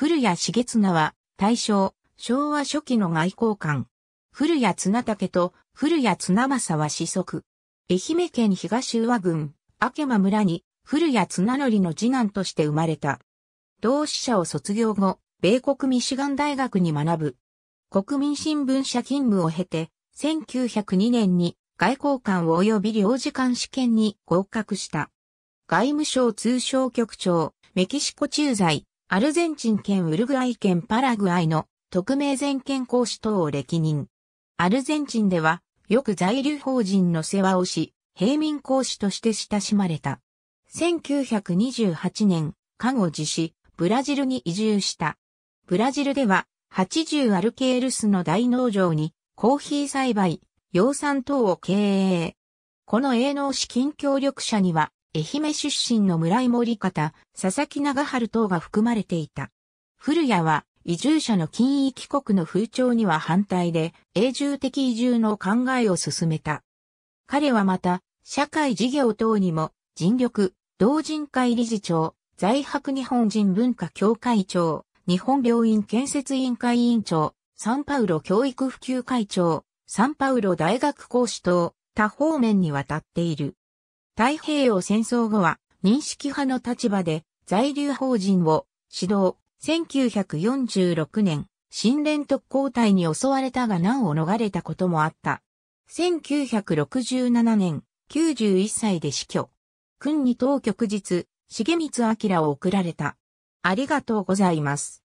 古谷茂綱は、大正、昭和初期の外交官。古谷綱武と古谷綱正は子息。愛媛県東上郡、明間村に古谷綱則の次男として生まれた。同志社を卒業後、米国ミシガン大学に学ぶ。国民新聞社勤務を経て、1902年に外交官及び領事館試験に合格した。外務省通商局長、メキシコ駐在、アルゼンチン県ウルグアイ県パラグアイの特命全権公使等を歴任。アルゼンチンでは、よく在留邦人の世話をし、平民公使として親しまれた。1928年、加護自死、ブラジルに移住した。ブラジルでは、80アルケールスの大農場に、コーヒー栽培、養蚕等を経営。この営農資金協力者には、愛媛出身の村井森方、佐々木長春等が含まれていた。古谷は移住者の金帰国の風潮には反対で永住的移住の考えを進めた。彼はまた、社会事業等にも尽力、同人会理事長、在白日本人文化協会長、日本病院建設委員会委員長、サンパウロ教育普及会長、サンパウロ大学講師等、多方面にわたっている。太平洋戦争後は、認識派の立場で、在留邦人を指導、1946年、新連特攻隊に襲われたが難を逃れたこともあった。1967年、91歳で死去。君に当局日、重光明を送られた。ありがとうございます。